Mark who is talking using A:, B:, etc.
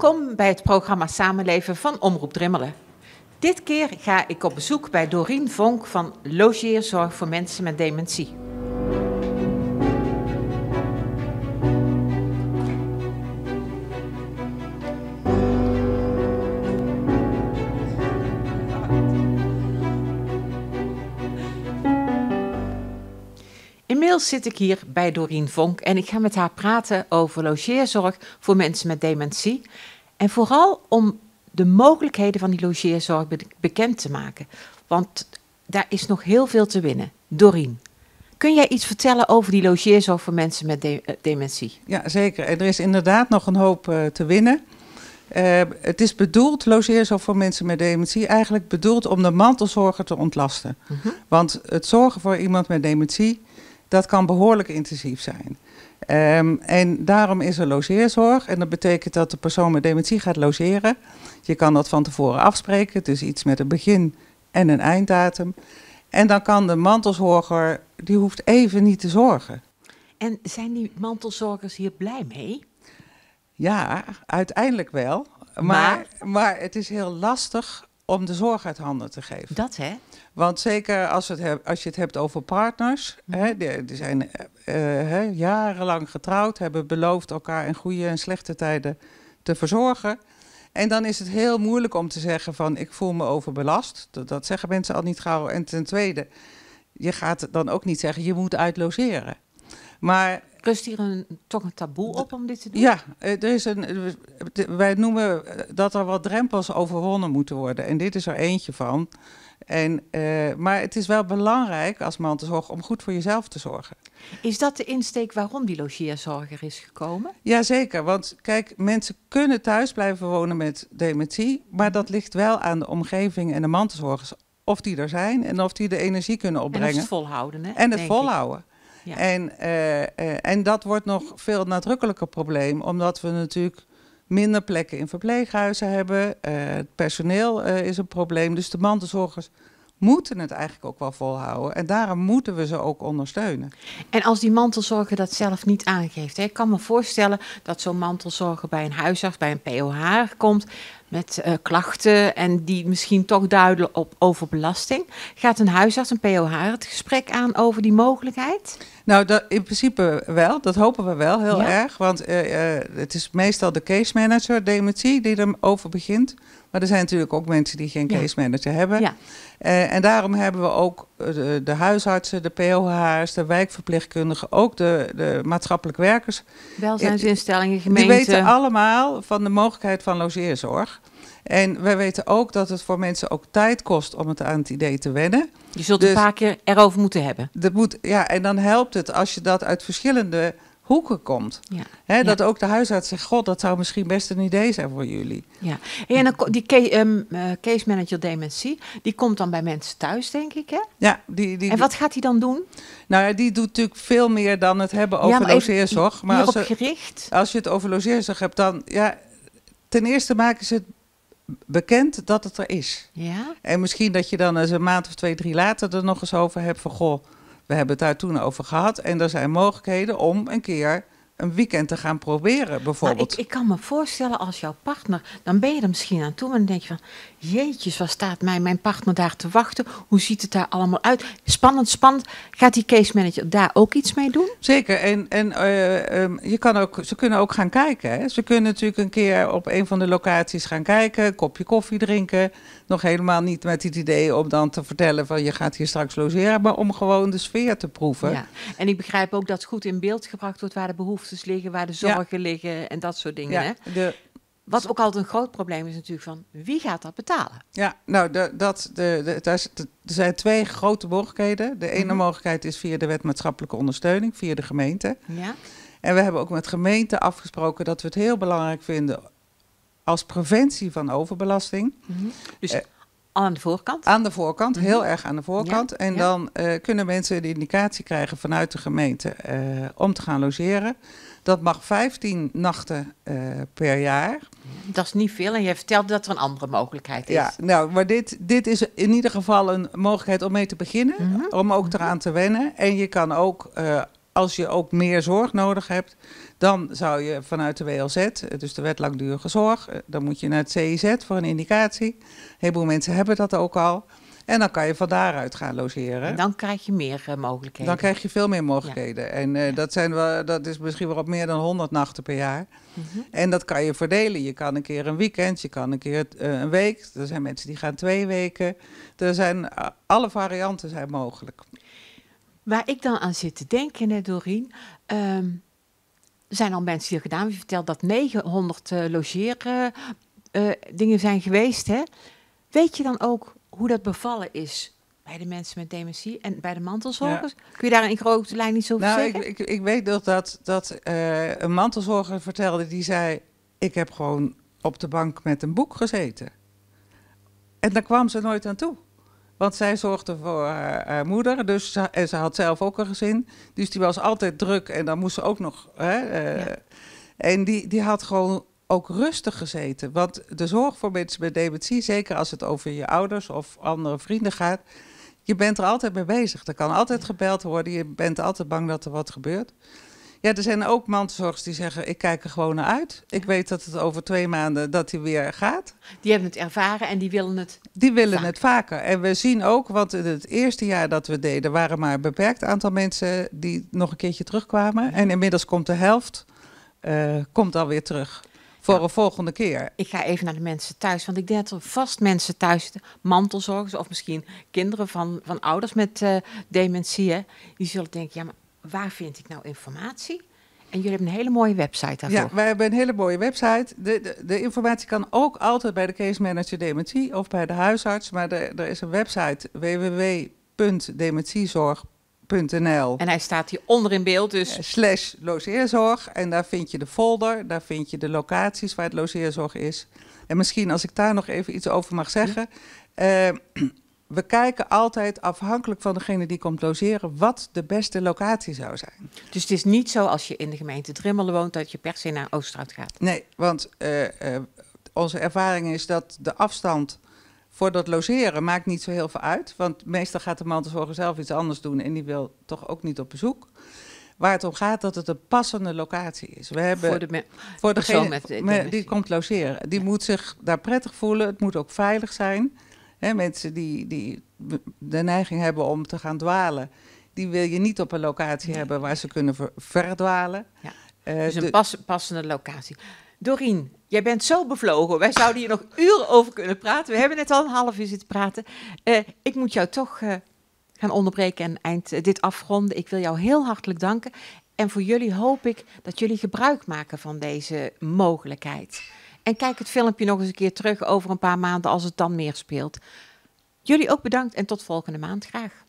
A: Welkom bij het programma Samenleven van Omroep Drimmelen. Dit keer ga ik op bezoek bij Dorien Vonk van Logeerzorg voor Mensen met Dementie. zit ik hier bij Doreen Vonk en ik ga met haar praten over logeerzorg voor mensen met dementie. En vooral om de mogelijkheden van die logeerzorg bekend te maken. Want daar is nog heel veel te winnen. Doreen, kun jij iets vertellen over die logeerzorg voor mensen met eh,
B: dementie? Ja, zeker. Er is inderdaad nog een hoop eh, te winnen. Eh, het is bedoeld, logeerzorg voor mensen met dementie, eigenlijk bedoeld om de mantelzorger te ontlasten. Mhm. Want het zorgen voor iemand met dementie dat kan behoorlijk intensief zijn. Ehm, en daarom is er logeerzorg. En dat betekent dat de persoon met dementie gaat logeren. Je kan dat van tevoren afspreken. Dus iets met een begin en een einddatum. En dan kan de mantelzorger, die hoeft even niet te zorgen. En zijn die mantelzorgers hier blij mee? Ja, uiteindelijk wel. maar, maar het is heel lastig om de zorg uit handen te geven. Dat hè? Want zeker als, het als je het hebt over partners, mm. hè, die, zijn eh, eh, hè, jarenlang getrouwd, hebben beloofd elkaar in goede en slechte tijden te verzorgen. En dan is het heel moeilijk om te zeggen van ik voel me overbelast. Dat, dat zeggen mensen al niet gauw. En ten tweede, je gaat dan ook niet zeggen je moet uitlogeren. Maar Rust hier een,
A: toch een taboe op om dit te doen? Ja,
B: eh, er is een, eh, wij noemen eh, dat er wat drempels overwonnen moeten worden. En dit is er eentje van. En, maar het is wel belangrijk als mantelzorg om goed voor jezelf te zorgen. Is dat de insteek waarom die logeerzorger
A: is gekomen?
B: Jazeker, want kijk, mensen kunnen thuis blijven wonen met dementie, maar dat ligt wel aan de omgeving en de mantelzorgers of die er zijn en of die de energie kunnen opbrengen. En het volhouden, hè? En het volhouden. En, eh, eh, en dat wordt nog veel nadrukkelijker probleem, omdat we natuurlijk minder plekken in verpleeghuizen hebben. Eh, het personeel is een probleem. Dus de mantelzorgers moeten het eigenlijk ook wel volhouden. En daarom moeten we ze ook ondersteunen. En als die mantelzorger dat zelf niet aangeeft.
A: Hè? Ik kan me voorstellen dat zo'n mantelzorger bij een huisarts, bij een POH komt met eh, klachten en die misschien toch duiden op overbelasting. Gaat een huisarts, een
B: POH, het gesprek aan over die mogelijkheid? Nou, dat, in principe wel. Dat hopen we wel heel erg. Want eh, eh, het is meestal de case manager, dementie, die erover begint. Maar er zijn natuurlijk ook mensen die geen case manager hebben. Ja. Eh, en daarom hebben we ook eh, de, huisartsen, de POH's, de wijkverpleegkundigen, ook de, de maatschappelijk werkers.
A: Welzijnsinstellingen,
B: eh, gemeenten. Die weten allemaal van de mogelijkheid van logeerzorg. En wij weten ook dat het voor mensen ook tijd kost om het aan het idee te wennen. Je zult dus, een paar keer erover moeten hebben. Dat moet, ja, en dan helpt het als je dat uit verschillende hoeken komt. Ja. dat ook de huisarts zegt: God, dat zou misschien best een idee zijn voor jullie. Ja, en
A: dan, die case, um, case manager dementie, die komt dan bij mensen thuis, denk ik. Hè?
B: Ja, die, die, en wat gaat hij dan doen? Nou ja, die doet natuurlijk veel meer dan het hebben over ja, maar logeerzorg. Maar als, gericht. als je het over logeerzorg hebt, dan ja, ten eerste maken ze het bekend dat het er is. Ja. En misschien dat je dan eens een maand of twee, drie later er nog eens over hebt van goh we hebben het daar toen over gehad. En er zijn mogelijkheden om een keer een weekend te gaan proberen, bijvoorbeeld. Ik, ik, kan me voorstellen als jouw partner, dan ben je er misschien
A: aan toe en dan denk je van, jeetjes, wat staat mij, mijn partner daar te wachten? Hoe ziet het daar allemaal uit?
B: Spannend, spannend. Gaat die case manager daar ook iets mee doen? Zeker. En, en eh, ehm, je kan ook, ze kunnen ook gaan kijken. Hè? Ze kunnen natuurlijk een keer op een van de locaties gaan kijken, een kopje koffie drinken. Nog helemaal niet met het idee om dan te vertellen van je gaat hier straks logeren, maar om gewoon de sfeer te proeven. Ja.
A: En ik begrijp ook dat goed in beeld gebracht wordt waar de behoefte liggen, waar de zorgen liggen en dat soort dingen. Ja, De... Wat ook altijd een groot probleem is natuurlijk van wie gaat dat betalen?
B: Ja, nou, de, dat, de, de, daar, er zijn twee grote mogelijkheden. De ene mhm. mogelijkheid is via de wet maatschappelijke ondersteuning, via de gemeente. Ja. En we hebben ook met gemeente afgesproken dat we het heel belangrijk vinden als preventie van overbelasting. Mm -hmm. Dus eh, aan de voorkant? Aan de voorkant, mhm. heel erg aan de voorkant. en dan eh, kunnen mensen de indicatie krijgen vanuit de gemeente eh, om te gaan logeren. Dat mag 15 nachten eh, per jaar. Dat is niet veel en je vertelt dat er een andere mogelijkheid is. Ja, nou, maar dit, dit is in ieder geval een mogelijkheid om mee te beginnen, mhm. om ook eraan te wennen. En je kan ook, als je ook meer zorg nodig hebt, dan zou je vanuit de WLZ, eh, dus de wet langdurige zorg, eh, dan moet je naar het CIZ voor een indicatie. Een heleboel mensen hebben dat ook al. En dan kan je van daaruit gaan logeren. En dan krijg je meer eh, mogelijkheden. Dan krijg je veel meer mogelijkheden. En dat, zijn wel, dat is misschien wel op meer dan 100 nachten per jaar. Mhm. En dat kan je verdelen. Je kan een keer een weekend, je kan een keer een week. Er zijn mensen die gaan twee weken. Er zijn, alle varianten zijn mogelijk. Waar ik dan aan zit te denken, hè, Doreen. Ehm,
A: er zijn al mensen hier gedaan. Je vertelt dat 900 uh, eh, logeerdingen eh, zijn geweest. Hè? Weet je dan ook hoe dat bevallen is bij de mensen met dementie en bij de mantelzorgers? Kun je daar in grote lijn niet zo over nou, zeggen?
B: Ik, ik, ik weet dat, dat eh, een mantelzorger vertelde, die zei... ik heb gewoon op de bank met een boek gezeten. En daar kwam ze nooit aan toe. Want zij zorgde voor haar, eh, eh, moeder. Dus en ze had zelf ook een gezin. Dus die was altijd druk. En dan moest ze ook nog. Hè, eh, En die, die had gewoon ook rustig gezeten. Want de zorg voor mensen met dementie, zeker als het over je ouders of andere vrienden gaat. Je bent er altijd mee bezig. Er kan altijd gebeld worden. Je bent altijd bang dat er wat gebeurt. Ja, er zijn ook mantelzorgers die zeggen: ik kijk er gewoon naar uit. Ik weet dat het over twee maanden dat hij weer gaat. Die hebben het ervaren en die willen het. Die willen het vaker. En we zien ook, want in het eerste jaar dat we deden, waren maar een beperkt aantal mensen die nog een keertje terugkwamen. Mhm. En inmiddels komt de helft uh, komt alweer terug. Voor een volgende keer. Ik ga even naar de mensen thuis.
A: Want ik denk dat er vast mensen thuis Mantelzorgers of misschien kinderen van, van ouders met eh, dementie. die zullen denken, ja, maar waar vind ik nou informatie? En jullie hebben een hele mooie website daarvoor. Ja,
B: wij hebben een hele mooie website. De, de, de informatie kan ook altijd bij de case manager dementie of bij de huisarts. Maar er is een website www.dementiezorg.nl. En hij staat hier onder in beeld dus. Eh, slash logeerzorg. En daar vind je de folder, daar vind je de locaties waar het logeerzorg is. En misschien als ik daar nog even iets over mag zeggen. Ja. Eh, we kijken altijd afhankelijk van degene die komt logeren wat de beste locatie zou zijn. Dus het is niet zo als je in de gemeente
A: Drimmelen woont dat je per se naar Oosterhout gaat?
B: Nee, want eh, eh, onze ervaring is dat de afstand voor dat logeren maakt niet zo heel veel uit. Want meestal gaat de mantelzorger zelf iets anders doen en die wil toch ook niet op bezoek. Waar het om gaat dat het een passende locatie is. We hebben voor, de voor degene die komt logeren. Die moet zich daar prettig voelen. Het moet ook veilig zijn mensen die, die de neiging hebben om te gaan dwalen, die wil je niet op een locatie hebben waar ze kunnen verdwalen. Ja. Eh, dus een passende locatie. Dorien, jij bent zo bevlogen. Wij zouden hier nog uren
A: over kunnen praten. We hebben net al een half uur zitten praten. Eh, ik moet jou toch eh, gaan onderbreken en eind dit afronden. Ik wil jou heel hartelijk danken. En voor jullie hoop ik dat jullie gebruik maken van deze mogelijkheid. En kijk het filmpje nog eens een keer terug over een paar maanden als het dan meer speelt. Jullie ook bedankt en tot volgende maand graag.